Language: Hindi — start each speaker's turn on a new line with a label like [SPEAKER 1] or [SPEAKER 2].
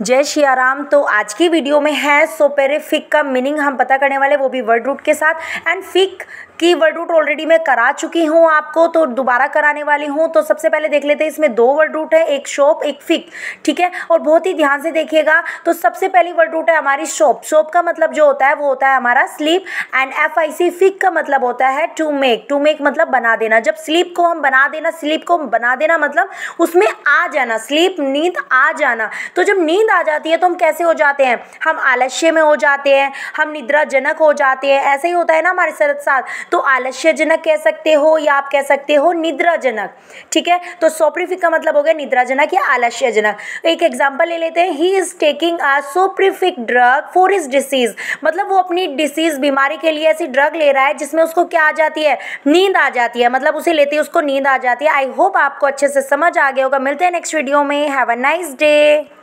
[SPEAKER 1] जय सियाराम तो आज की वीडियो में है सोपेरे फिक का मीनिंग हम पता करने वाले वो भी वर्ड रूट के साथ एंड फिक की वर्ड रूट ऑलरेडी मैं करा चुकी हूँ आपको तो दोबारा कराने वाली हूँ तो सबसे पहले देख लेते हैं इसमें दो वर्ड रूट है एक शॉप एक फिक ठीक है और बहुत ही ध्यान से देखिएगा तो सबसे पहली वर्ड रूट है हमारी शॉप शॉप का मतलब जो होता है वो होता है हमारा sleep and F I C fic का मतलब होता है टू मेक टू मेक मतलब बना देना जब स्लीप को हम बना देना स्लीप को बना देना मतलब उसमें आ जाना स्लीप नींद आ जाना तो जब नींद नींद आ जाती है तो हम कैसे हो जाते हैं हम आलस्य में हो जाते हैं हम निद्राजनक हो जाते हैं ऐसे ही होता है ना हमारे साथ तो आलस्यजनक कह सकते हो या आप कह सकते हो निद्राजनक ठीक है तो सोप्रिफिक का मतलब हो गया निद्राजनक या आलस्यजनक एक एग्जाम्पल ले लेते हैं he is taking a soporific drug for his disease मतलब वो अपनी डिसीज़ बीमारी के लिए ऐसी ड्रग ले रहा है जिसमें उसको क्या आ जाती है नींद आ जाती है मतलब उसे लेते ही उसको नींद आ जाती है आई होप आपको अच्छे से समझ आ गया होगा मिलते हैं नेक्स्ट वीडियो में हैव अ नाइस डे